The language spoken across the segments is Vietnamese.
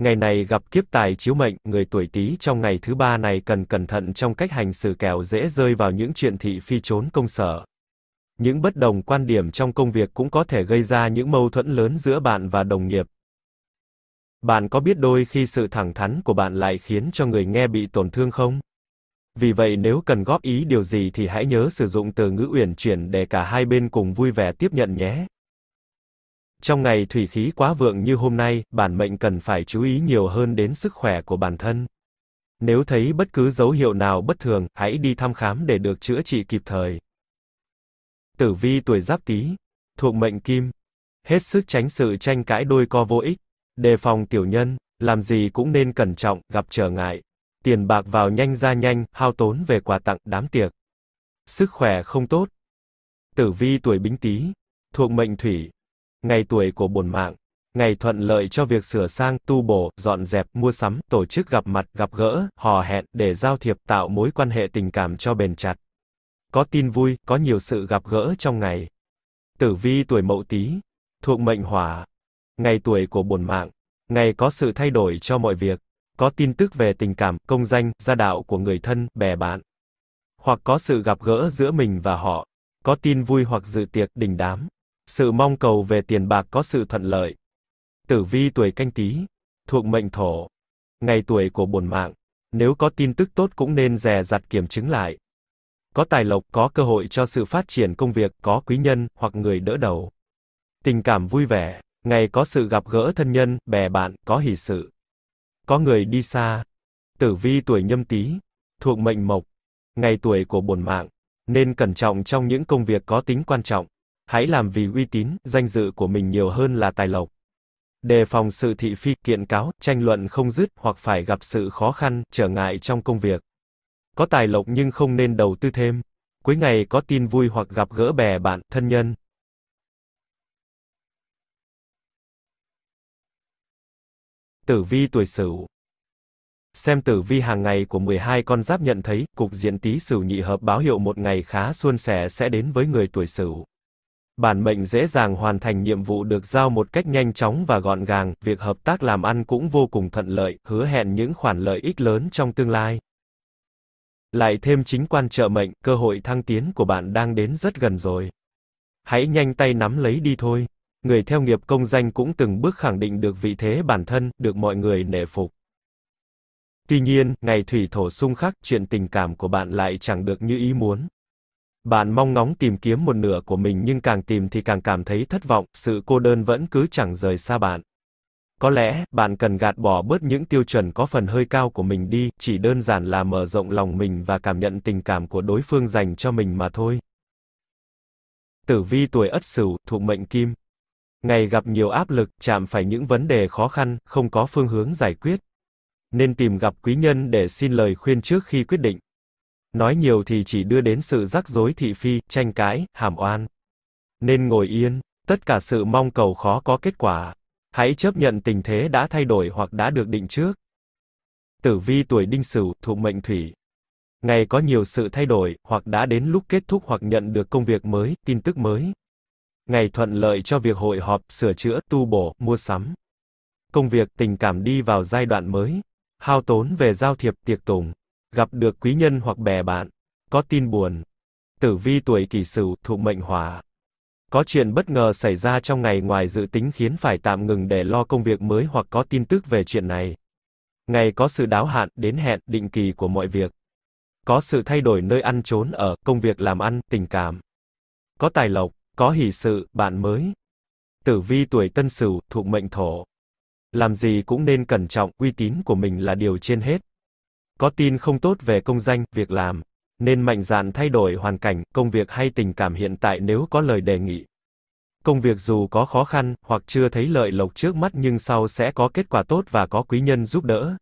Ngày này gặp kiếp tài chiếu mệnh, người tuổi Tý trong ngày thứ ba này cần cẩn thận trong cách hành xử kẻo dễ rơi vào những chuyện thị phi trốn công sở. Những bất đồng quan điểm trong công việc cũng có thể gây ra những mâu thuẫn lớn giữa bạn và đồng nghiệp. Bạn có biết đôi khi sự thẳng thắn của bạn lại khiến cho người nghe bị tổn thương không? Vì vậy nếu cần góp ý điều gì thì hãy nhớ sử dụng từ ngữ uyển chuyển để cả hai bên cùng vui vẻ tiếp nhận nhé. Trong ngày thủy khí quá vượng như hôm nay, bản mệnh cần phải chú ý nhiều hơn đến sức khỏe của bản thân. Nếu thấy bất cứ dấu hiệu nào bất thường, hãy đi thăm khám để được chữa trị kịp thời. Tử vi tuổi Giáp Tý, thuộc mệnh Kim, hết sức tránh sự tranh cãi đôi co vô ích, đề phòng tiểu nhân, làm gì cũng nên cẩn trọng, gặp trở ngại, tiền bạc vào nhanh ra nhanh, hao tốn về quà tặng, đám tiệc. Sức khỏe không tốt. Tử vi tuổi Bính Tý, thuộc mệnh Thủy, ngày tuổi của bổn mạng, ngày thuận lợi cho việc sửa sang, tu bổ, dọn dẹp, mua sắm, tổ chức gặp mặt, gặp gỡ, hò hẹn để giao thiệp tạo mối quan hệ tình cảm cho bền chặt. Có tin vui, có nhiều sự gặp gỡ trong ngày. Tử vi tuổi Mậu Tý, thuộc mệnh Hỏa, ngày tuổi của bổn mạng, ngày có sự thay đổi cho mọi việc, có tin tức về tình cảm, công danh, gia đạo của người thân, bè bạn, hoặc có sự gặp gỡ giữa mình và họ, có tin vui hoặc dự tiệc đình đám sự mong cầu về tiền bạc có sự thuận lợi. Tử vi tuổi canh tí, thuộc mệnh thổ, ngày tuổi của bổn mạng, nếu có tin tức tốt cũng nên dè dặt kiểm chứng lại. Có tài lộc, có cơ hội cho sự phát triển công việc, có quý nhân, hoặc người đỡ đầu. Tình cảm vui vẻ, ngày có sự gặp gỡ thân nhân, bè bạn, có hỷ sự. Có người đi xa. Tử vi tuổi nhâm tý, thuộc mệnh mộc, ngày tuổi của bổn mạng, nên cẩn trọng trong những công việc có tính quan trọng hãy làm vì uy tín, danh dự của mình nhiều hơn là tài lộc. Đề phòng sự thị phi, kiện cáo, tranh luận không dứt hoặc phải gặp sự khó khăn, trở ngại trong công việc. Có tài lộc nhưng không nên đầu tư thêm. Cuối ngày có tin vui hoặc gặp gỡ bè bạn, thân nhân. Tử vi tuổi Sửu. Xem tử vi hàng ngày của 12 con giáp nhận thấy, cục diện tí Sửu nhị hợp báo hiệu một ngày khá suôn sẻ sẽ đến với người tuổi Sửu bản mệnh dễ dàng hoàn thành nhiệm vụ được giao một cách nhanh chóng và gọn gàng, việc hợp tác làm ăn cũng vô cùng thuận lợi, hứa hẹn những khoản lợi ích lớn trong tương lai. Lại thêm chính quan trợ mệnh, cơ hội thăng tiến của bạn đang đến rất gần rồi. Hãy nhanh tay nắm lấy đi thôi. Người theo nghiệp công danh cũng từng bước khẳng định được vị thế bản thân, được mọi người nể phục. Tuy nhiên, ngày thủy thổ xung khắc, chuyện tình cảm của bạn lại chẳng được như ý muốn. Bạn mong ngóng tìm kiếm một nửa của mình nhưng càng tìm thì càng cảm thấy thất vọng, sự cô đơn vẫn cứ chẳng rời xa bạn. Có lẽ, bạn cần gạt bỏ bớt những tiêu chuẩn có phần hơi cao của mình đi, chỉ đơn giản là mở rộng lòng mình và cảm nhận tình cảm của đối phương dành cho mình mà thôi. Tử vi tuổi Ất Sửu, thuộc mệnh Kim. Ngày gặp nhiều áp lực, chạm phải những vấn đề khó khăn, không có phương hướng giải quyết. Nên tìm gặp quý nhân để xin lời khuyên trước khi quyết định. Nói nhiều thì chỉ đưa đến sự rắc rối thị phi, tranh cãi, hàm oan. Nên ngồi yên, tất cả sự mong cầu khó có kết quả. Hãy chấp nhận tình thế đã thay đổi hoặc đã được định trước. Tử vi tuổi đinh sửu, thuộc mệnh thủy. Ngày có nhiều sự thay đổi, hoặc đã đến lúc kết thúc hoặc nhận được công việc mới, tin tức mới. Ngày thuận lợi cho việc hội họp, sửa chữa, tu bổ, mua sắm. Công việc, tình cảm đi vào giai đoạn mới. Hao tốn về giao thiệp, tiệc tùng gặp được quý nhân hoặc bè bạn, có tin buồn. Tử vi tuổi kỷ sửu thuộc mệnh hỏa. Có chuyện bất ngờ xảy ra trong ngày ngoài dự tính khiến phải tạm ngừng để lo công việc mới hoặc có tin tức về chuyện này. Ngày có sự đáo hạn, đến hẹn, định kỳ của mọi việc. Có sự thay đổi nơi ăn trốn ở, công việc làm ăn, tình cảm. Có tài lộc, có hỷ sự, bạn mới. Tử vi tuổi tân sửu, thuộc mệnh thổ. Làm gì cũng nên cẩn trọng, uy tín của mình là điều trên hết có tin không tốt về công danh, việc làm, nên mạnh dạn thay đổi hoàn cảnh, công việc hay tình cảm hiện tại nếu có lời đề nghị. Công việc dù có khó khăn hoặc chưa thấy lợi lộc trước mắt nhưng sau sẽ có kết quả tốt và có quý nhân giúp đỡ.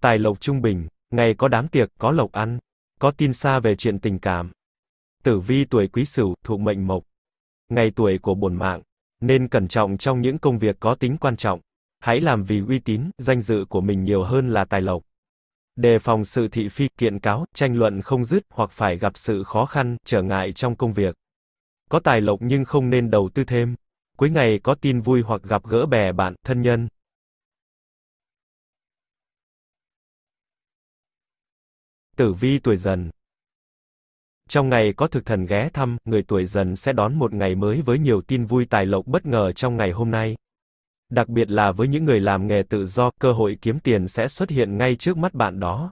Tài lộc trung bình, ngày có đám tiệc, có lộc ăn, có tin xa về chuyện tình cảm. Tử vi tuổi Quý Sửu, thuộc mệnh Mộc. Ngày tuổi của bổn mạng, nên cẩn trọng trong những công việc có tính quan trọng. Hãy làm vì uy tín, danh dự của mình nhiều hơn là tài lộc đề phòng sự thị phi kiện cáo, tranh luận không dứt hoặc phải gặp sự khó khăn, trở ngại trong công việc. Có tài lộc nhưng không nên đầu tư thêm. Cuối ngày có tin vui hoặc gặp gỡ bè bạn, thân nhân. Tử vi tuổi dần Trong ngày có thực thần ghé thăm, người tuổi dần sẽ đón một ngày mới với nhiều tin vui tài lộc bất ngờ trong ngày hôm nay. Đặc biệt là với những người làm nghề tự do, cơ hội kiếm tiền sẽ xuất hiện ngay trước mắt bạn đó.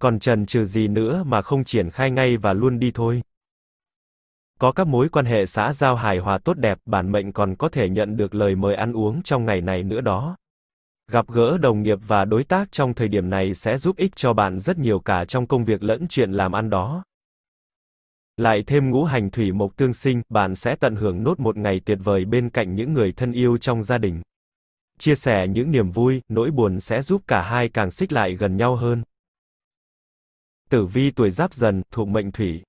Còn trần trừ gì nữa mà không triển khai ngay và luôn đi thôi. Có các mối quan hệ xã giao hài hòa tốt đẹp, bản mệnh còn có thể nhận được lời mời ăn uống trong ngày này nữa đó. Gặp gỡ đồng nghiệp và đối tác trong thời điểm này sẽ giúp ích cho bạn rất nhiều cả trong công việc lẫn chuyện làm ăn đó. Lại thêm ngũ hành thủy mộc tương sinh, bạn sẽ tận hưởng nốt một ngày tuyệt vời bên cạnh những người thân yêu trong gia đình. Chia sẻ những niềm vui, nỗi buồn sẽ giúp cả hai càng xích lại gần nhau hơn. Tử vi tuổi giáp dần, thuộc mệnh thủy.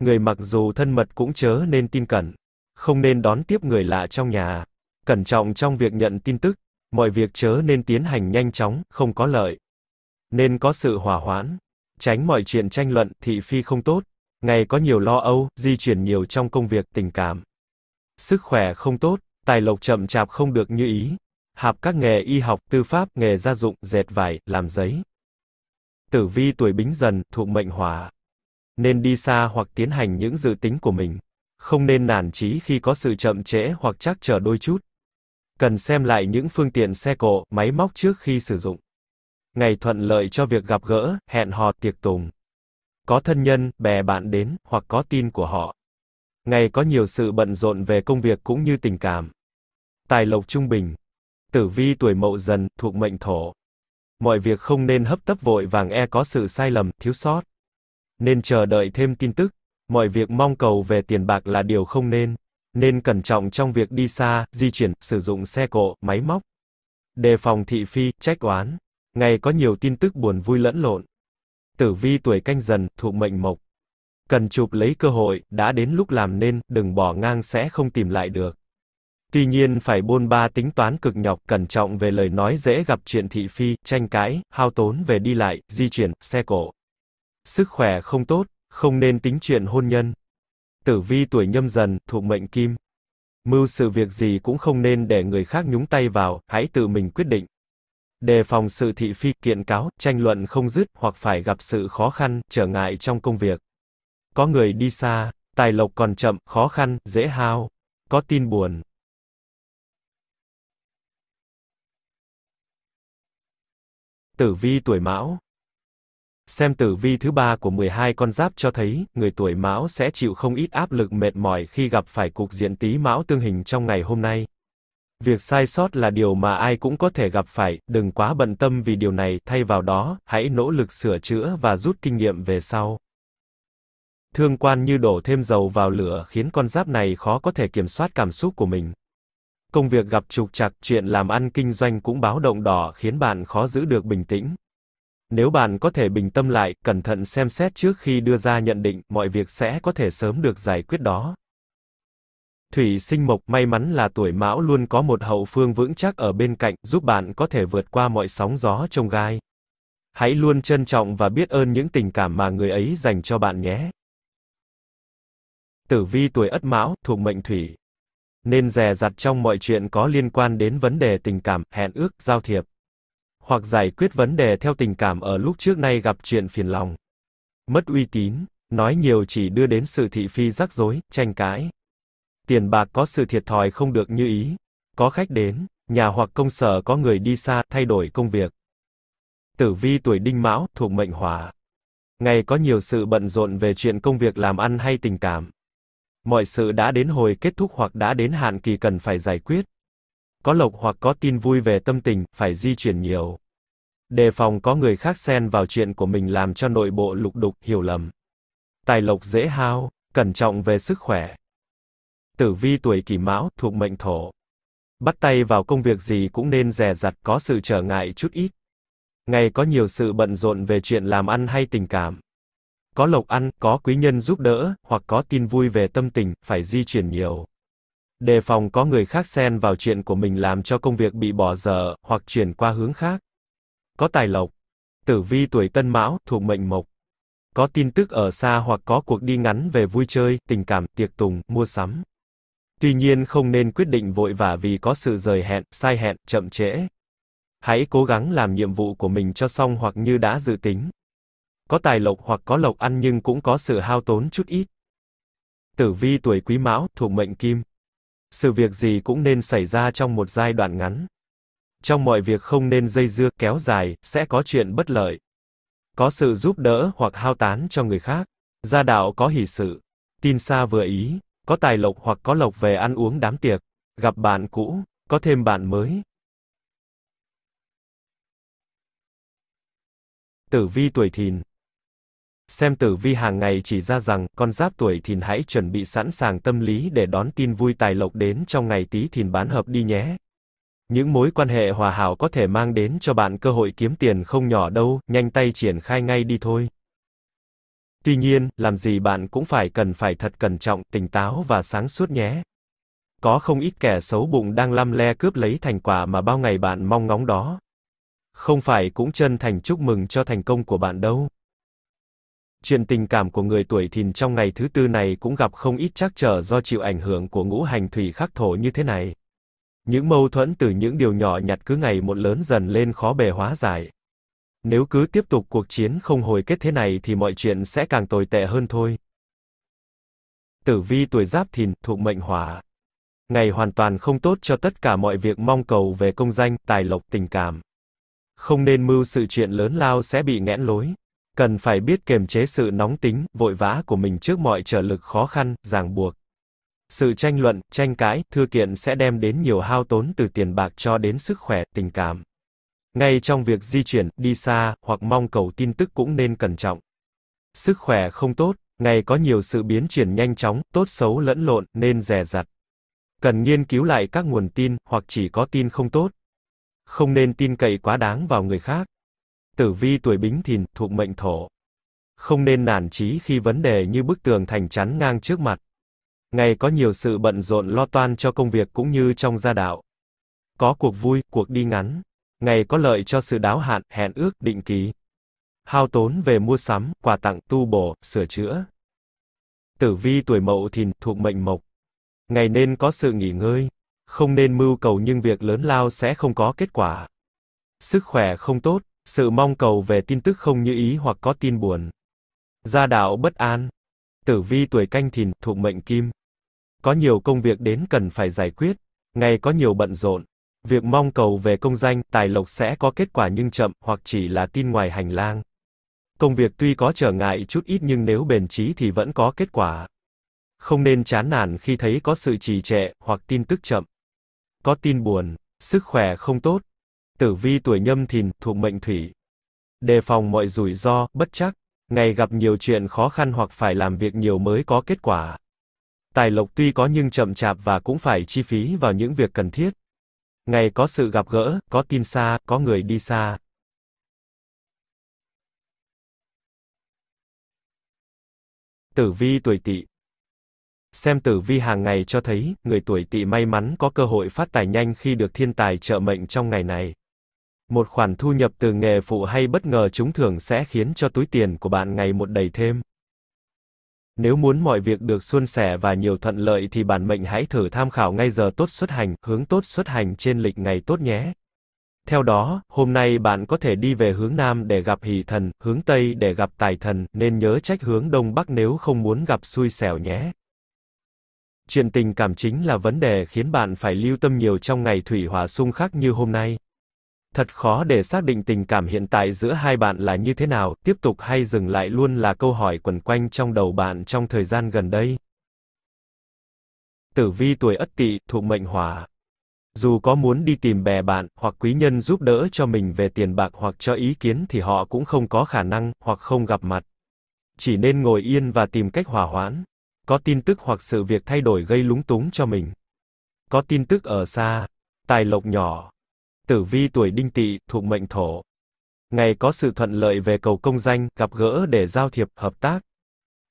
Người mặc dù thân mật cũng chớ nên tin cẩn. Không nên đón tiếp người lạ trong nhà. Cẩn trọng trong việc nhận tin tức. Mọi việc chớ nên tiến hành nhanh chóng, không có lợi. Nên có sự hòa hoãn. Tránh mọi chuyện tranh luận, thị phi không tốt. Ngày có nhiều lo âu, di chuyển nhiều trong công việc, tình cảm. Sức khỏe không tốt, tài lộc chậm chạp không được như ý hợp các nghề y học, tư pháp, nghề gia dụng, dệt vải, làm giấy. Tử vi tuổi bính dần, thuộc mệnh hỏa. Nên đi xa hoặc tiến hành những dự tính của mình. Không nên nản chí khi có sự chậm trễ hoặc trắc trở đôi chút. Cần xem lại những phương tiện xe cộ, máy móc trước khi sử dụng. Ngày thuận lợi cho việc gặp gỡ, hẹn hò, tiệc tùng. Có thân nhân, bè bạn đến, hoặc có tin của họ. Ngày có nhiều sự bận rộn về công việc cũng như tình cảm. Tài lộc trung bình. Tử vi tuổi mậu dần, thuộc mệnh thổ. Mọi việc không nên hấp tấp vội vàng e có sự sai lầm, thiếu sót. Nên chờ đợi thêm tin tức. Mọi việc mong cầu về tiền bạc là điều không nên. Nên cẩn trọng trong việc đi xa, di chuyển, sử dụng xe cộ, máy móc. Đề phòng thị phi, trách oán. Ngày có nhiều tin tức buồn vui lẫn lộn. Tử vi tuổi canh dần, thuộc mệnh mộc. Cần chụp lấy cơ hội, đã đến lúc làm nên, đừng bỏ ngang sẽ không tìm lại được. Tuy nhiên phải bôn ba tính toán cực nhọc cẩn trọng về lời nói dễ gặp chuyện thị phi, tranh cãi, hao tốn về đi lại, di chuyển, xe cộ. Sức khỏe không tốt, không nên tính chuyện hôn nhân. Tử vi tuổi nhâm dần, thuộc mệnh kim. Mưu sự việc gì cũng không nên để người khác nhúng tay vào, hãy tự mình quyết định. Đề phòng sự thị phi, kiện cáo, tranh luận không dứt hoặc phải gặp sự khó khăn, trở ngại trong công việc. Có người đi xa, tài lộc còn chậm, khó khăn, dễ hao. Có tin buồn, Tử vi tuổi Mão Xem tử vi thứ ba của 12 con giáp cho thấy, người tuổi Mão sẽ chịu không ít áp lực mệt mỏi khi gặp phải cục diện tí Mão tương hình trong ngày hôm nay. Việc sai sót là điều mà ai cũng có thể gặp phải, đừng quá bận tâm vì điều này, thay vào đó, hãy nỗ lực sửa chữa và rút kinh nghiệm về sau. Thương quan như đổ thêm dầu vào lửa khiến con giáp này khó có thể kiểm soát cảm xúc của mình công việc gặp trục trặc, chuyện làm ăn kinh doanh cũng báo động đỏ khiến bạn khó giữ được bình tĩnh. Nếu bạn có thể bình tâm lại, cẩn thận xem xét trước khi đưa ra nhận định, mọi việc sẽ có thể sớm được giải quyết đó. Thủy sinh mộc may mắn là tuổi mão luôn có một hậu phương vững chắc ở bên cạnh, giúp bạn có thể vượt qua mọi sóng gió trong gai. Hãy luôn trân trọng và biết ơn những tình cảm mà người ấy dành cho bạn nhé. Tử vi tuổi ất mão, thuộc mệnh thủy, nên dè dặt trong mọi chuyện có liên quan đến vấn đề tình cảm, hẹn ước, giao thiệp. Hoặc giải quyết vấn đề theo tình cảm ở lúc trước nay gặp chuyện phiền lòng. Mất uy tín, nói nhiều chỉ đưa đến sự thị phi rắc rối, tranh cãi. Tiền bạc có sự thiệt thòi không được như ý. Có khách đến, nhà hoặc công sở có người đi xa, thay đổi công việc. Tử vi tuổi đinh mão, thuộc mệnh hỏa. Ngày có nhiều sự bận rộn về chuyện công việc làm ăn hay tình cảm mọi sự đã đến hồi kết thúc hoặc đã đến hạn kỳ cần phải giải quyết. Có lộc hoặc có tin vui về tâm tình, phải di chuyển nhiều. Đề phòng có người khác xen vào chuyện của mình làm cho nội bộ lục đục, hiểu lầm. Tài lộc dễ hao, cẩn trọng về sức khỏe. Tử vi tuổi kỷ mão, thuộc mệnh thổ. Bắt tay vào công việc gì cũng nên dè dặt có sự trở ngại chút ít. Ngày có nhiều sự bận rộn về chuyện làm ăn hay tình cảm có lộc ăn, có quý nhân giúp đỡ, hoặc có tin vui về tâm tình, phải di chuyển nhiều. Đề phòng có người khác xen vào chuyện của mình làm cho công việc bị bỏ dở, hoặc chuyển qua hướng khác. Có tài lộc. Tử vi tuổi tân mão, thuộc mệnh mộc. Có tin tức ở xa hoặc có cuộc đi ngắn về vui chơi, tình cảm, tiệc tùng, mua sắm. Tuy nhiên không nên quyết định vội vã vì có sự rời hẹn, sai hẹn, chậm trễ. Hãy cố gắng làm nhiệm vụ của mình cho xong hoặc như đã dự tính, có tài lộc hoặc có lộc ăn nhưng cũng có sự hao tốn chút ít. Tử vi tuổi quý mão, thuộc mệnh kim. Sự việc gì cũng nên xảy ra trong một giai đoạn ngắn. Trong mọi việc không nên dây dưa, kéo dài, sẽ có chuyện bất lợi. Có sự giúp đỡ hoặc hao tán cho người khác. Gia đạo có hỷ sự. Tin xa vừa ý, có tài lộc hoặc có lộc về ăn uống đám tiệc. Gặp bạn cũ, có thêm bạn mới, Tử vi tuổi thìn, Xem tử vi hàng ngày chỉ ra rằng, con giáp tuổi thìn hãy chuẩn bị sẵn sàng tâm lý để đón tin vui tài lộc đến trong ngày tí thìn bán hợp đi nhé. Những mối quan hệ hòa hảo có thể mang đến cho bạn cơ hội kiếm tiền không nhỏ đâu, nhanh tay triển khai ngay đi thôi. Tuy nhiên, làm gì bạn cũng phải cần phải thật cẩn trọng, tỉnh táo và sáng suốt nhé. Có không ít kẻ xấu bụng đang lăm le cướp lấy thành quả mà bao ngày bạn mong ngóng đó. Không phải cũng chân thành chúc mừng cho thành công của bạn đâu chuyện tình cảm của người tuổi thìn trong ngày thứ tư này cũng gặp không ít trắc trở do chịu ảnh hưởng của ngũ hành thủy khắc thổ như thế này. Những mâu thuẫn từ những điều nhỏ nhặt cứ ngày một lớn dần lên khó bề hóa giải. Nếu cứ tiếp tục cuộc chiến không hồi kết thế này thì mọi chuyện sẽ càng tồi tệ hơn thôi. Tử vi tuổi giáp thìn, thuộc mệnh hỏa. Ngày hoàn toàn không tốt cho tất cả mọi việc mong cầu về công danh, tài lộc, tình cảm. Không nên mưu sự chuyện lớn lao sẽ bị nghẽn lối cần phải biết kiềm chế sự nóng tính, vội vã của mình trước mọi trở lực khó khăn, ràng buộc. Sự tranh luận, tranh cãi, thư kiện sẽ đem đến nhiều hao tốn từ tiền bạc cho đến sức khỏe, tình cảm. Ngay trong việc di chuyển, đi xa, hoặc mong cầu tin tức cũng nên cẩn trọng. Sức khỏe không tốt, ngày có nhiều sự biến chuyển nhanh chóng, tốt xấu lẫn lộn, nên dè dặt. Cần nghiên cứu lại các nguồn tin, hoặc chỉ có tin không tốt. Không nên tin cậy quá đáng vào người khác. Tử vi tuổi bính thìn, thuộc mệnh thổ. Không nên nản chí khi vấn đề như bức tường thành chắn ngang trước mặt. Ngày có nhiều sự bận rộn lo toan cho công việc cũng như trong gia đạo. Có cuộc vui, cuộc đi ngắn. Ngày có lợi cho sự đáo hạn, hẹn ước, định ký Hao tốn về mua sắm, quà tặng, tu bổ, sửa chữa. Tử vi tuổi mậu thìn, thuộc mệnh mộc. Ngày nên có sự nghỉ ngơi. Không nên mưu cầu nhưng việc lớn lao sẽ không có kết quả. Sức khỏe không tốt, sự mong cầu về tin tức không như ý hoặc có tin buồn. Gia đạo bất an. Tử vi tuổi canh thìn, thuộc mệnh kim. Có nhiều công việc đến cần phải giải quyết. Ngày có nhiều bận rộn. Việc mong cầu về công danh, tài lộc sẽ có kết quả nhưng chậm, hoặc chỉ là tin ngoài hành lang. Công việc tuy có trở ngại chút ít nhưng nếu bền chí thì vẫn có kết quả. Không nên chán nản khi thấy có sự trì trệ, hoặc tin tức chậm. Có tin buồn, sức khỏe không tốt, Tử vi tuổi nhâm thìn, thuộc mệnh thủy. Đề phòng mọi rủi ro, bất chắc. Ngày gặp nhiều chuyện khó khăn hoặc phải làm việc nhiều mới có kết quả. Tài lộc tuy có nhưng chậm chạp và cũng phải chi phí vào những việc cần thiết. Ngày có sự gặp gỡ, có tin xa, có người đi xa. Tử vi tuổi tỵ Xem tử vi hàng ngày cho thấy, người tuổi tỵ may mắn có cơ hội phát tài nhanh khi được thiên tài trợ mệnh trong ngày này. Một khoản thu nhập từ nghề phụ hay bất ngờ trúng thưởng sẽ khiến cho túi tiền của bạn ngày một đầy thêm. Nếu muốn mọi việc được suôn sẻ và nhiều thuận lợi thì bản mệnh hãy thử tham khảo ngay giờ tốt xuất hành, hướng tốt xuất hành trên lịch ngày tốt nhé. Theo đó, hôm nay bạn có thể đi về hướng Nam để gặp hỷ thần, hướng Tây để gặp tài thần, nên nhớ trách hướng Đông Bắc nếu không muốn gặp xui xẻo nhé. Chuyện tình cảm chính là vấn đề khiến bạn phải lưu tâm nhiều trong ngày thủy hỏa xung khắc như hôm nay. Thật khó để xác định tình cảm hiện tại giữa hai bạn là như thế nào, tiếp tục hay dừng lại luôn là câu hỏi quẩn quanh trong đầu bạn trong thời gian gần đây. Tử vi tuổi Ất Tỵ, thuộc mệnh Hỏa. Dù có muốn đi tìm bè bạn hoặc quý nhân giúp đỡ cho mình về tiền bạc hoặc cho ý kiến thì họ cũng không có khả năng hoặc không gặp mặt. Chỉ nên ngồi yên và tìm cách hòa hoãn. Có tin tức hoặc sự việc thay đổi gây lúng túng cho mình. Có tin tức ở xa, tài lộc nhỏ, tử vi tuổi đinh tỵ, thuộc mệnh thổ. Ngày có sự thuận lợi về cầu công danh, gặp gỡ để giao thiệp, hợp tác.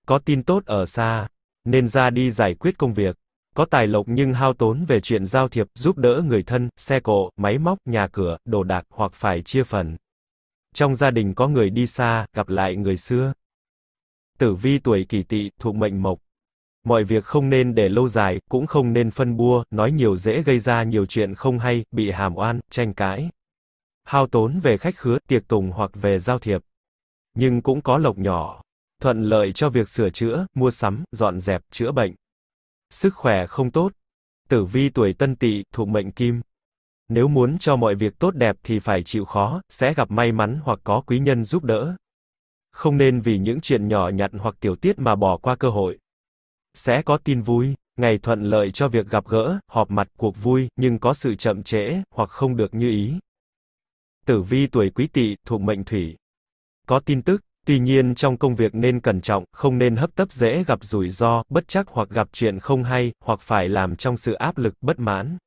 Có tin tốt ở xa, nên ra đi giải quyết công việc. Có tài lộc nhưng hao tốn về chuyện giao thiệp, giúp đỡ người thân, xe cộ, máy móc, nhà cửa, đồ đạc hoặc phải chia phần. Trong gia đình có người đi xa, gặp lại người xưa. Tử vi tuổi kỷ tỵ, thuộc mệnh mộc. Mọi việc không nên để lâu dài, cũng không nên phân bua, nói nhiều dễ gây ra nhiều chuyện không hay, bị hàm oan, tranh cãi. Hao tốn về khách khứa, tiệc tùng hoặc về giao thiệp. Nhưng cũng có lộc nhỏ, thuận lợi cho việc sửa chữa, mua sắm, dọn dẹp, chữa bệnh. Sức khỏe không tốt. Tử vi tuổi tân tỵ, thuộc mệnh kim. Nếu muốn cho mọi việc tốt đẹp thì phải chịu khó, sẽ gặp may mắn hoặc có quý nhân giúp đỡ. Không nên vì những chuyện nhỏ nhặt hoặc tiểu tiết mà bỏ qua cơ hội sẽ có tin vui, ngày thuận lợi cho việc gặp gỡ, họp mặt, cuộc vui, nhưng có sự chậm trễ, hoặc không được như ý. Tử vi tuổi quý tỵ, thuộc mệnh thủy. Có tin tức, tuy nhiên trong công việc nên cẩn trọng, không nên hấp tấp dễ gặp rủi ro, bất chắc hoặc gặp chuyện không hay, hoặc phải làm trong sự áp lực, bất mãn.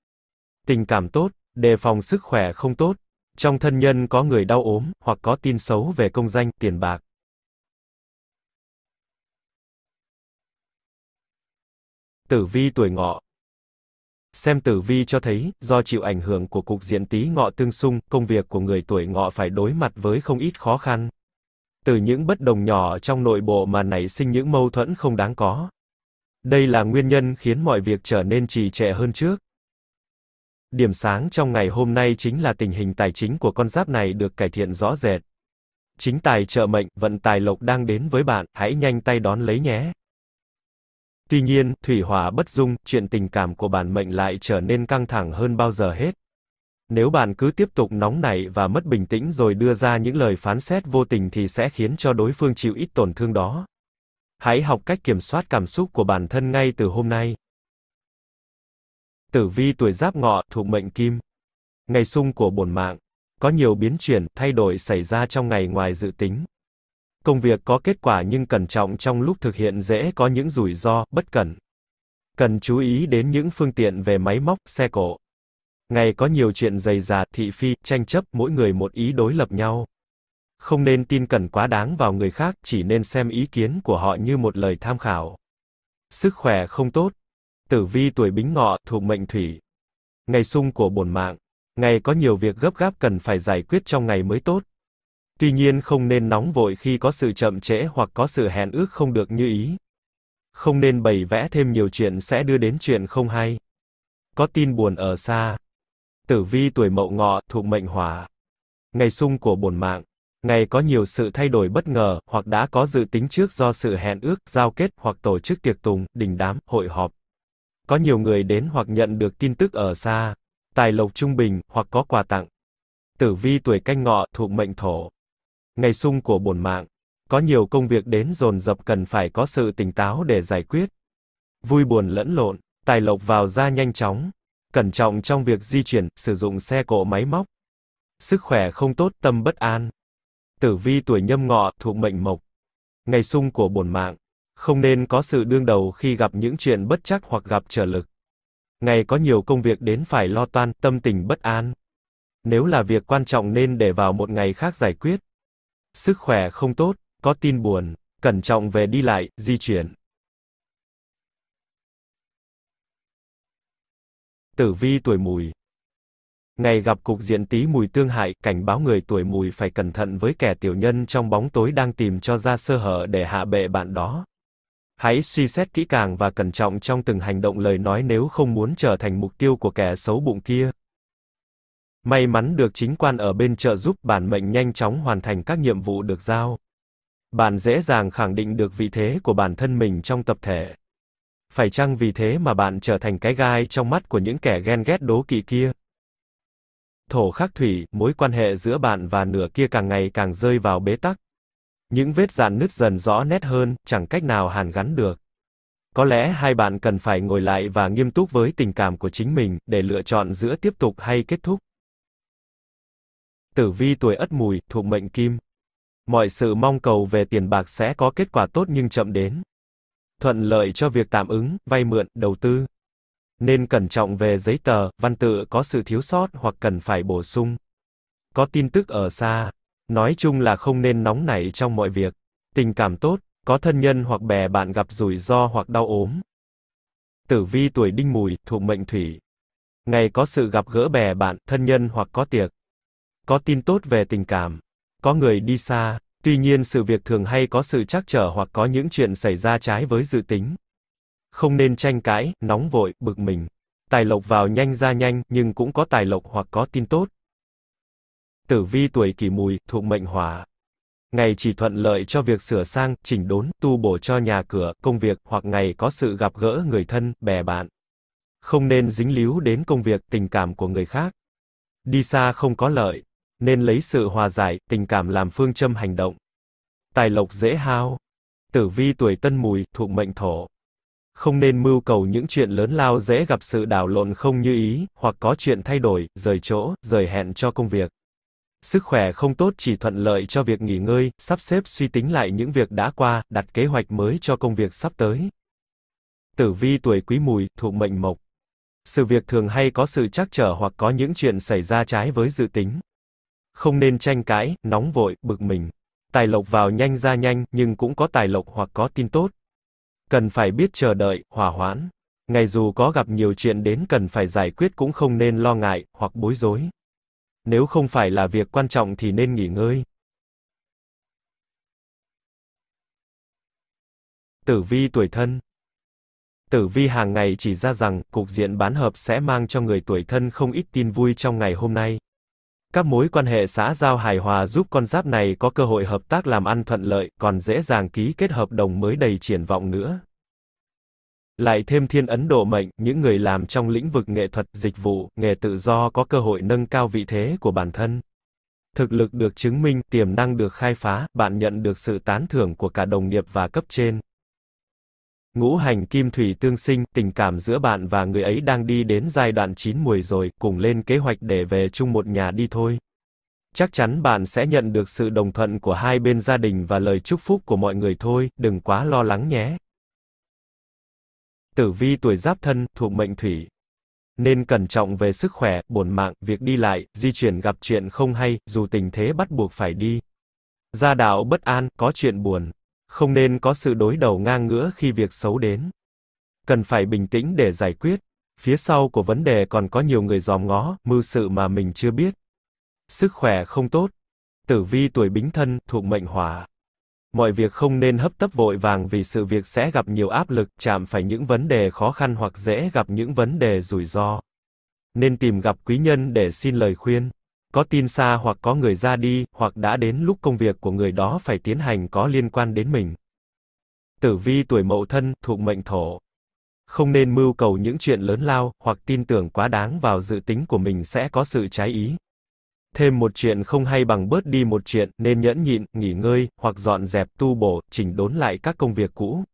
Tình cảm tốt, đề phòng sức khỏe không tốt. Trong thân nhân có người đau ốm, hoặc có tin xấu về công danh, tiền bạc. Tử vi tuổi ngọ. Xem tử vi cho thấy, do chịu ảnh hưởng của cục diện tý ngọ tương xung, công việc của người tuổi ngọ phải đối mặt với không ít khó khăn. Từ những bất đồng nhỏ trong nội bộ mà nảy sinh những mâu thuẫn không đáng có. Đây là nguyên nhân khiến mọi việc trở nên trì trệ hơn trước. Điểm sáng trong ngày hôm nay chính là tình hình tài chính của con giáp này được cải thiện rõ rệt. Chính tài trợ mệnh, vận tài lộc đang đến với bạn, hãy nhanh tay đón lấy nhé. Tuy nhiên, thủy hỏa bất dung, chuyện tình cảm của bản mệnh lại trở nên căng thẳng hơn bao giờ hết. Nếu bạn cứ tiếp tục nóng nảy và mất bình tĩnh rồi đưa ra những lời phán xét vô tình thì sẽ khiến cho đối phương chịu ít tổn thương đó. Hãy học cách kiểm soát cảm xúc của bản thân ngay từ hôm nay. Tử vi tuổi Giáp Ngọ thuộc mệnh Kim. Ngày xung của bổn mạng có nhiều biến chuyển, thay đổi xảy ra trong ngày ngoài dự tính công việc có kết quả nhưng cẩn trọng trong lúc thực hiện dễ có những rủi ro, bất cẩn. Cần chú ý đến những phương tiện về máy móc, xe cộ. Ngày có nhiều chuyện dày dà, thị phi, tranh chấp, mỗi người một ý đối lập nhau. Không nên tin cẩn quá đáng vào người khác, chỉ nên xem ý kiến của họ như một lời tham khảo. Sức khỏe không tốt. Tử vi tuổi bính ngọ, thuộc mệnh thủy. Ngày sung của bổn mạng. Ngày có nhiều việc gấp gáp cần phải giải quyết trong ngày mới tốt. Tuy nhiên không nên nóng vội khi có sự chậm trễ hoặc có sự hẹn ước không được như ý. Không nên bày vẽ thêm nhiều chuyện sẽ đưa đến chuyện không hay. Có tin buồn ở xa. Tử vi tuổi mậu ngọ, thuộc mệnh hỏa. Ngày sung của bổn mạng. Ngày có nhiều sự thay đổi bất ngờ, hoặc đã có dự tính trước do sự hẹn ước, giao kết, hoặc tổ chức tiệc tùng, đình đám, hội họp. Có nhiều người đến hoặc nhận được tin tức ở xa. Tài lộc trung bình, hoặc có quà tặng. Tử vi tuổi canh ngọ, thuộc mệnh thổ ngày sung của bổn mạng. Có nhiều công việc đến dồn dập cần phải có sự tỉnh táo để giải quyết. Vui buồn lẫn lộn, tài lộc vào ra nhanh chóng. Cẩn trọng trong việc di chuyển, sử dụng xe cộ máy móc. Sức khỏe không tốt, tâm bất an. Tử vi tuổi nhâm ngọ, thuộc mệnh mộc. Ngày sung của bổn mạng. Không nên có sự đương đầu khi gặp những chuyện bất chắc hoặc gặp trở lực. Ngày có nhiều công việc đến phải lo toan, tâm tình bất an. Nếu là việc quan trọng nên để vào một ngày khác giải quyết sức khỏe không tốt, có tin buồn, cẩn trọng về đi lại, di chuyển. Tử vi tuổi mùi Ngày gặp cục diện tí mùi tương hại, cảnh báo người tuổi mùi phải cẩn thận với kẻ tiểu nhân trong bóng tối đang tìm cho ra sơ hở để hạ bệ bạn đó. Hãy suy xét kỹ càng và cẩn trọng trong từng hành động lời nói nếu không muốn trở thành mục tiêu của kẻ xấu bụng kia. May mắn được chính quan ở bên trợ giúp bản mệnh nhanh chóng hoàn thành các nhiệm vụ được giao. Bạn dễ dàng khẳng định được vị thế của bản thân mình trong tập thể. Phải chăng vì thế mà bạn trở thành cái gai trong mắt của những kẻ ghen ghét đố kỵ kia? Thổ khắc thủy, mối quan hệ giữa bạn và nửa kia càng ngày càng rơi vào bế tắc. Những vết dạn nứt dần rõ nét hơn, chẳng cách nào hàn gắn được. Có lẽ hai bạn cần phải ngồi lại và nghiêm túc với tình cảm của chính mình để lựa chọn giữa tiếp tục hay kết thúc tử vi tuổi ất mùi, thuộc mệnh kim. Mọi sự mong cầu về tiền bạc sẽ có kết quả tốt nhưng chậm đến. Thuận lợi cho việc tạm ứng, vay mượn, đầu tư. Nên cẩn trọng về giấy tờ, văn tự có sự thiếu sót hoặc cần phải bổ sung. Có tin tức ở xa. Nói chung là không nên nóng nảy trong mọi việc. Tình cảm tốt, có thân nhân hoặc bè bạn gặp rủi ro hoặc đau ốm. Tử vi tuổi đinh mùi, thuộc mệnh thủy. Ngày có sự gặp gỡ bè bạn, thân nhân hoặc có tiệc có tin tốt về tình cảm, có người đi xa, tuy nhiên sự việc thường hay có sự trắc trở hoặc có những chuyện xảy ra trái với dự tính. Không nên tranh cãi, nóng vội, bực mình. Tài lộc vào nhanh ra nhanh, nhưng cũng có tài lộc hoặc có tin tốt. Tử vi tuổi kỷ mùi, thuộc mệnh hỏa. Ngày chỉ thuận lợi cho việc sửa sang, chỉnh đốn, tu bổ cho nhà cửa, công việc, hoặc ngày có sự gặp gỡ người thân, bè bạn. Không nên dính líu đến công việc, tình cảm của người khác. Đi xa không có lợi nên lấy sự hòa giải, tình cảm làm phương châm hành động. Tài lộc dễ hao. Tử vi tuổi tân mùi, thuộc mệnh thổ. Không nên mưu cầu những chuyện lớn lao dễ gặp sự đảo lộn không như ý, hoặc có chuyện thay đổi, rời chỗ, rời hẹn cho công việc. Sức khỏe không tốt chỉ thuận lợi cho việc nghỉ ngơi, sắp xếp suy tính lại những việc đã qua, đặt kế hoạch mới cho công việc sắp tới. Tử vi tuổi quý mùi, thuộc mệnh mộc. Sự việc thường hay có sự trắc trở hoặc có những chuyện xảy ra trái với dự tính không nên tranh cãi, nóng vội, bực mình. Tài lộc vào nhanh ra nhanh, nhưng cũng có tài lộc hoặc có tin tốt. Cần phải biết chờ đợi, hòa hoãn. Ngày dù có gặp nhiều chuyện đến cần phải giải quyết cũng không nên lo ngại, hoặc bối rối. Nếu không phải là việc quan trọng thì nên nghỉ ngơi. Tử vi tuổi thân Tử vi hàng ngày chỉ ra rằng, cục diện bán hợp sẽ mang cho người tuổi thân không ít tin vui trong ngày hôm nay. Các mối quan hệ xã giao hài hòa giúp con giáp này có cơ hội hợp tác làm ăn thuận lợi, còn dễ dàng ký kết hợp đồng mới đầy triển vọng nữa. Lại thêm thiên Ấn Độ mệnh, những người làm trong lĩnh vực nghệ thuật, dịch vụ, nghề tự do có cơ hội nâng cao vị thế của bản thân. Thực lực được chứng minh, tiềm năng được khai phá, bạn nhận được sự tán thưởng của cả đồng nghiệp và cấp trên. Ngũ hành kim thủy tương sinh, tình cảm giữa bạn và người ấy đang đi đến giai đoạn chín mùi rồi, cùng lên kế hoạch để về chung một nhà đi thôi. Chắc chắn bạn sẽ nhận được sự đồng thuận của hai bên gia đình và lời chúc phúc của mọi người thôi, đừng quá lo lắng nhé. Tử vi tuổi giáp thân, thuộc mệnh thủy. Nên cẩn trọng về sức khỏe, bổn mạng, việc đi lại, di chuyển gặp chuyện không hay, dù tình thế bắt buộc phải đi. Gia đạo bất an, có chuyện buồn, không nên có sự đối đầu ngang ngửa khi việc xấu đến. Cần phải bình tĩnh để giải quyết, phía sau của vấn đề còn có nhiều người dòm ngó, mưu sự mà mình chưa biết. Sức khỏe không tốt, tử vi tuổi bính thân thuộc mệnh hỏa. Mọi việc không nên hấp tấp vội vàng vì sự việc sẽ gặp nhiều áp lực, chạm phải những vấn đề khó khăn hoặc dễ gặp những vấn đề rủi ro. Nên tìm gặp quý nhân để xin lời khuyên có tin xa hoặc có người ra đi, hoặc đã đến lúc công việc của người đó phải tiến hành có liên quan đến mình. Tử vi tuổi mậu thân, thuộc mệnh thổ. Không nên mưu cầu những chuyện lớn lao, hoặc tin tưởng quá đáng vào dự tính của mình sẽ có sự trái ý. Thêm một chuyện không hay bằng bớt đi một chuyện, nên nhẫn nhịn, nghỉ ngơi, hoặc dọn dẹp tu bổ, chỉnh đốn lại các công việc cũ.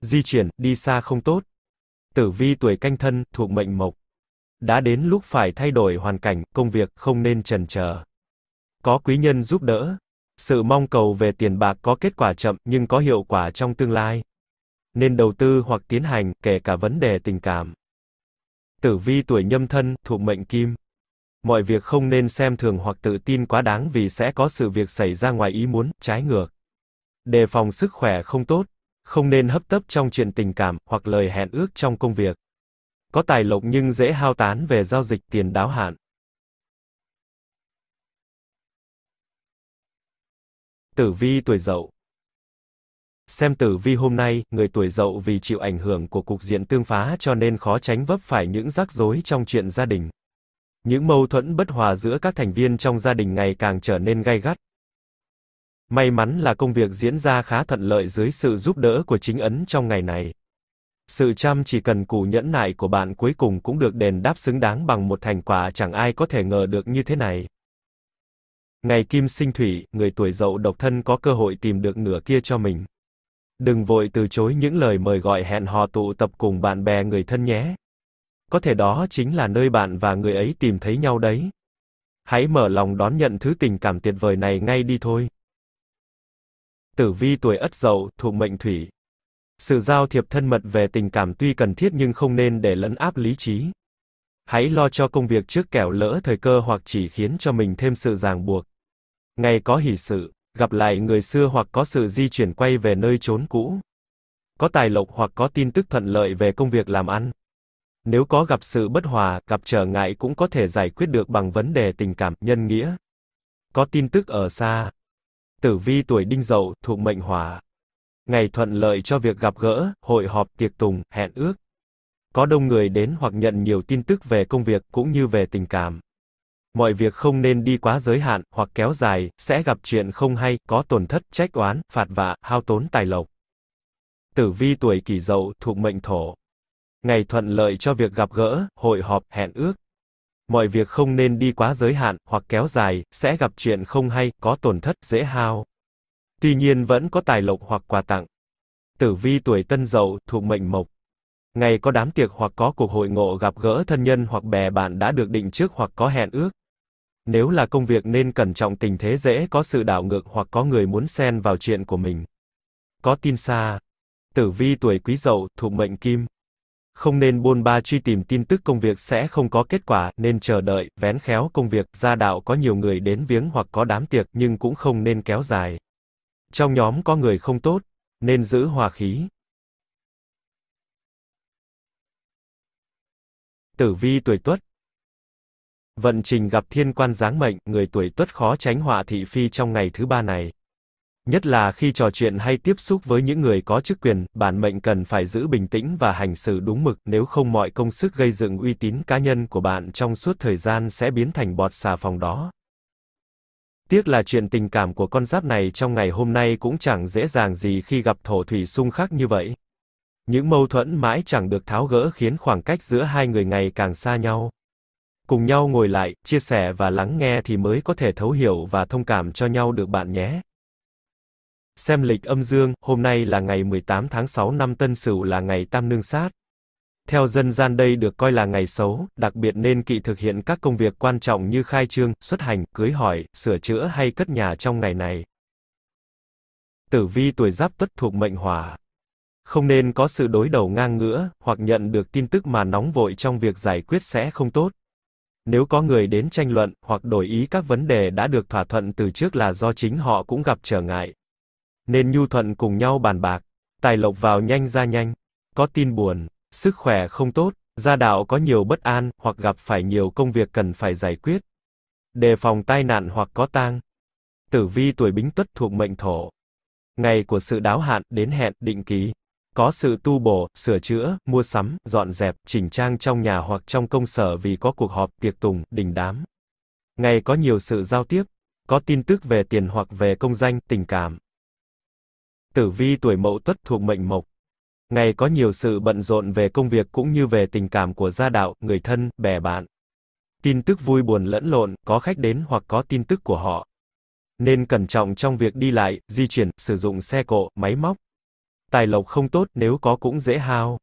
Di chuyển, đi xa không tốt. Tử vi tuổi canh thân, thuộc mệnh mộc đã đến lúc phải thay đổi hoàn cảnh, công việc không nên chần chờ. Có quý nhân giúp đỡ, sự mong cầu về tiền bạc có kết quả chậm nhưng có hiệu quả trong tương lai. Nên đầu tư hoặc tiến hành, kể cả vấn đề tình cảm. Tử vi tuổi nhâm thân, thuộc mệnh kim. Mọi việc không nên xem thường hoặc tự tin quá đáng vì sẽ có sự việc xảy ra ngoài ý muốn, trái ngược. Đề phòng sức khỏe không tốt, không nên hấp tấp trong chuyện tình cảm hoặc lời hẹn ước trong công việc có tài lộc nhưng dễ hao tán về giao dịch tiền đáo hạn. Tử vi tuổi dậu Xem tử vi hôm nay, người tuổi dậu vì chịu ảnh hưởng của cục diện tương phá cho nên khó tránh vấp phải những rắc rối trong chuyện gia đình. Những mâu thuẫn bất hòa giữa các thành viên trong gia đình ngày càng trở nên gay gắt. May mắn là công việc diễn ra khá thuận lợi dưới sự giúp đỡ của chính ấn trong ngày này sự chăm chỉ cần cù nhẫn nại của bạn cuối cùng cũng được đền đáp xứng đáng bằng một thành quả chẳng ai có thể ngờ được như thế này. Ngày kim sinh thủy, người tuổi dậu độc thân có cơ hội tìm được nửa kia cho mình. Đừng vội từ chối những lời mời gọi hẹn hò tụ tập cùng bạn bè người thân nhé. Có thể đó chính là nơi bạn và người ấy tìm thấy nhau đấy. Hãy mở lòng đón nhận thứ tình cảm tuyệt vời này ngay đi thôi. Tử vi tuổi Ất Dậu, thuộc mệnh Thủy, sự giao thiệp thân mật về tình cảm tuy cần thiết nhưng không nên để lấn áp lý trí. Hãy lo cho công việc trước kẻo lỡ thời cơ hoặc chỉ khiến cho mình thêm sự ràng buộc. Ngày có hỷ sự, gặp lại người xưa hoặc có sự di chuyển quay về nơi chốn cũ. Có tài lộc hoặc có tin tức thuận lợi về công việc làm ăn. Nếu có gặp sự bất hòa, gặp trở ngại cũng có thể giải quyết được bằng vấn đề tình cảm, nhân nghĩa. Có tin tức ở xa. Tử vi tuổi đinh dậu, thuộc mệnh hỏa ngày thuận lợi cho việc gặp gỡ, hội họp, tiệc tùng, hẹn ước. Có đông người đến hoặc nhận nhiều tin tức về công việc cũng như về tình cảm. Mọi việc không nên đi quá giới hạn hoặc kéo dài, sẽ gặp chuyện không hay, có tổn thất, trách oán, phạt vạ, hao tốn tài lộc. Tử vi tuổi kỷ dậu thuộc mệnh thổ. Ngày thuận lợi cho việc gặp gỡ, hội họp, hẹn ước. Mọi việc không nên đi quá giới hạn hoặc kéo dài, sẽ gặp chuyện không hay, có tổn thất, dễ hao. Tuy nhiên vẫn có tài lộc hoặc quà tặng. Tử vi tuổi tân dậu thuộc mệnh mộc. Ngày có đám tiệc hoặc có cuộc hội ngộ gặp gỡ thân nhân hoặc bè bạn đã được định trước hoặc có hẹn ước. Nếu là công việc nên cẩn trọng tình thế dễ có sự đảo ngược hoặc có người muốn xen vào chuyện của mình. Có tin xa. Tử vi tuổi quý dậu thuộc mệnh kim. Không nên buôn ba truy tìm tin tức công việc sẽ không có kết quả, nên chờ đợi, vén khéo công việc, gia đạo có nhiều người đến viếng hoặc có đám tiệc nhưng cũng không nên kéo dài. Trong nhóm có người không tốt, nên giữ hòa khí. Tử vi tuổi Tuất Vận trình gặp thiên quan giáng mệnh, người tuổi Tuất khó tránh họa thị phi trong ngày thứ ba này. Nhất là khi trò chuyện hay tiếp xúc với những người có chức quyền, bản mệnh cần phải giữ bình tĩnh và hành xử đúng mực, nếu không mọi công sức gây dựng uy tín cá nhân của bạn trong suốt thời gian sẽ biến thành bọt xà phòng đó. Tiếc là chuyện tình cảm của con giáp này trong ngày hôm nay cũng chẳng dễ dàng gì khi gặp thổ thủy xung khắc như vậy. Những mâu thuẫn mãi chẳng được tháo gỡ khiến khoảng cách giữa hai người ngày càng xa nhau. Cùng nhau ngồi lại, chia sẻ và lắng nghe thì mới có thể thấu hiểu và thông cảm cho nhau được bạn nhé. Xem lịch âm dương, hôm nay là ngày 18 tháng 6 năm Tân Sửu là ngày Tam Nương Sát. Theo dân gian đây được coi là ngày xấu, đặc biệt nên kỵ thực hiện các công việc quan trọng như khai trương, xuất hành, cưới hỏi, sửa chữa hay cất nhà trong ngày này. Tử vi tuổi giáp tuất thuộc mệnh hỏa. Không nên có sự đối đầu ngang ngửa, hoặc nhận được tin tức mà nóng vội trong việc giải quyết sẽ không tốt. Nếu có người đến tranh luận, hoặc đổi ý các vấn đề đã được thỏa thuận từ trước là do chính họ cũng gặp trở ngại. Nên nhu thuận cùng nhau bàn bạc, tài lộc vào nhanh ra nhanh. Có tin buồn, sức khỏe không tốt, gia đạo có nhiều bất an hoặc gặp phải nhiều công việc cần phải giải quyết. Đề phòng tai nạn hoặc có tang. Tử vi tuổi Bính Tuất thuộc mệnh Thổ. Ngày của sự đáo hạn đến hẹn định kỳ. Có sự tu bổ, sửa chữa, mua sắm, dọn dẹp, chỉnh trang trong nhà hoặc trong công sở vì có cuộc họp, tiệc tùng, đình đám. Ngày có nhiều sự giao tiếp, có tin tức về tiền hoặc về công danh, tình cảm. Tử vi tuổi Mậu Tuất thuộc mệnh Mộc. Ngày có nhiều sự bận rộn về công việc cũng như về tình cảm của gia đạo, người thân, bè bạn. Tin tức vui buồn lẫn lộn, có khách đến hoặc có tin tức của họ. Nên cẩn trọng trong việc đi lại, di chuyển, sử dụng xe cộ, máy móc. Tài lộc không tốt, nếu có cũng dễ hao.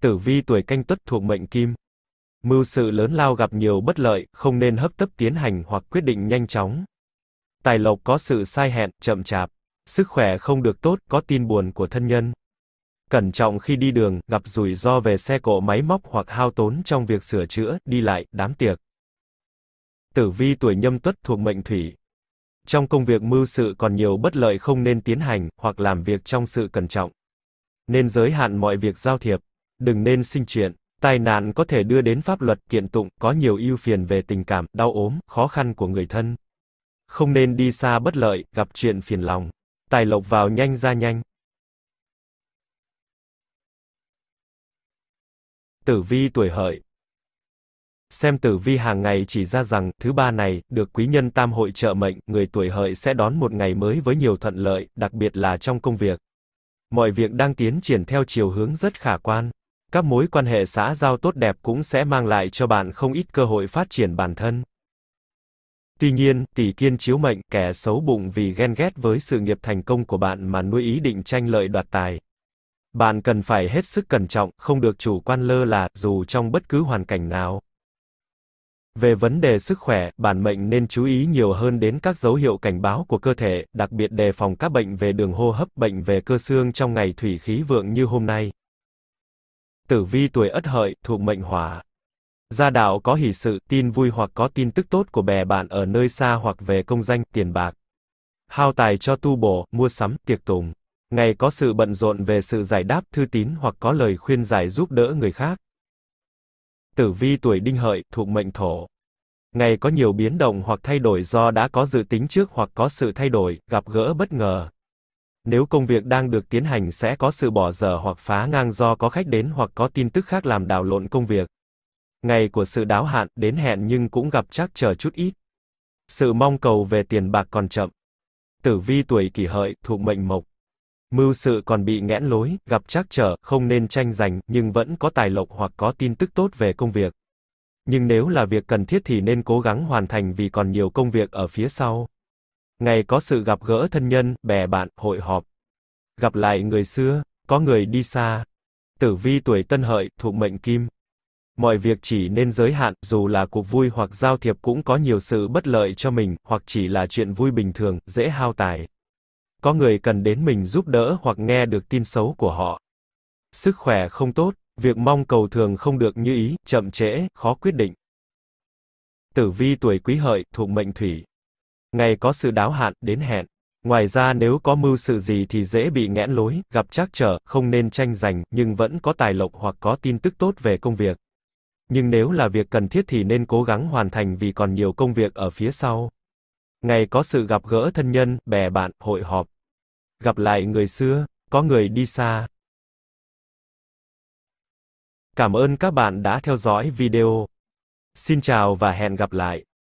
Tử vi tuổi canh tuất thuộc mệnh kim. Mưu sự lớn lao gặp nhiều bất lợi, không nên hấp tấp tiến hành hoặc quyết định nhanh chóng. Tài lộc có sự sai hẹn, chậm chạp. Sức khỏe không được tốt, có tin buồn của thân nhân. Cẩn trọng khi đi đường, gặp rủi ro về xe cộ máy móc hoặc hao tốn trong việc sửa chữa, đi lại, đám tiệc. Tử vi tuổi nhâm tuất thuộc mệnh thủy. Trong công việc mưu sự còn nhiều bất lợi không nên tiến hành, hoặc làm việc trong sự cẩn trọng. Nên giới hạn mọi việc giao thiệp. Đừng nên sinh chuyện. Tai nạn có thể đưa đến pháp luật, kiện tụng, có nhiều ưu phiền về tình cảm, đau ốm, khó khăn của người thân. Không nên đi xa bất lợi, gặp chuyện phiền lòng. Tài lộc vào nhanh ra nhanh. Tử vi tuổi hợi Xem tử vi hàng ngày chỉ ra rằng, thứ ba này, được quý nhân tam hội trợ mệnh, người tuổi hợi sẽ đón một ngày mới với nhiều thuận lợi, đặc biệt là trong công việc. Mọi việc đang tiến triển theo chiều hướng rất khả quan. Các mối quan hệ xã giao tốt đẹp cũng sẽ mang lại cho bạn không ít cơ hội phát triển bản thân. Tuy nhiên, tỷ kiên chiếu mệnh, kẻ xấu bụng vì ghen ghét với sự nghiệp thành công của bạn mà nuôi ý định tranh lợi đoạt tài. Bạn cần phải hết sức cẩn trọng, không được chủ quan lơ là, dù trong bất cứ hoàn cảnh nào. Về vấn đề sức khỏe, bản mệnh nên chú ý nhiều hơn đến các dấu hiệu cảnh báo của cơ thể, đặc biệt đề phòng các bệnh về đường hô hấp, bệnh về cơ xương trong ngày thủy khí vượng như hôm nay. Tử vi tuổi Ất Hợi, thuộc mệnh Hỏa. Gia đạo có hỷ sự, tin vui hoặc có tin tức tốt của bè bạn ở nơi xa hoặc về công danh, tiền bạc. Hao tài cho tu bổ, mua sắm, tiệc tùng. Ngày có sự bận rộn về sự giải đáp thư tín hoặc có lời khuyên giải giúp đỡ người khác. Tử vi tuổi đinh hợi, thuộc mệnh thổ. Ngày có nhiều biến động hoặc thay đổi do đã có dự tính trước hoặc có sự thay đổi, gặp gỡ bất ngờ. Nếu công việc đang được tiến hành sẽ có sự bỏ dở hoặc phá ngang do có khách đến hoặc có tin tức khác làm đảo lộn công việc. Ngày của sự đáo hạn đến hẹn nhưng cũng gặp trắc trở chút ít. Sự mong cầu về tiền bạc còn chậm. Tử vi tuổi kỷ hợi, thuộc mệnh mộc. Mưu sự còn bị nghẽn lối, gặp trắc trở, không nên tranh giành, nhưng vẫn có tài lộc hoặc có tin tức tốt về công việc. Nhưng nếu là việc cần thiết thì nên cố gắng hoàn thành vì còn nhiều công việc ở phía sau. Ngày có sự gặp gỡ thân nhân, bè bạn, hội họp. Gặp lại người xưa, có người đi xa. Tử vi tuổi tân hợi, thuộc mệnh kim. Mọi việc chỉ nên giới hạn, dù là cuộc vui hoặc giao thiệp cũng có nhiều sự bất lợi cho mình, hoặc chỉ là chuyện vui bình thường, dễ hao tài có người cần đến mình giúp đỡ hoặc nghe được tin xấu của họ. Sức khỏe không tốt, việc mong cầu thường không được như ý, chậm trễ, khó quyết định. Tử vi tuổi quý hợi, thuộc mệnh thủy. Ngày có sự đáo hạn, đến hẹn. Ngoài ra nếu có mưu sự gì thì dễ bị nghẽn lối, gặp trắc trở, không nên tranh giành, nhưng vẫn có tài lộc hoặc có tin tức tốt về công việc. Nhưng nếu là việc cần thiết thì nên cố gắng hoàn thành vì còn nhiều công việc ở phía sau. Ngày có sự gặp gỡ thân nhân, bè bạn, hội họp gặp lại người xưa, có người đi xa. Cảm ơn các bạn đã theo dõi video. Xin chào và hẹn gặp lại.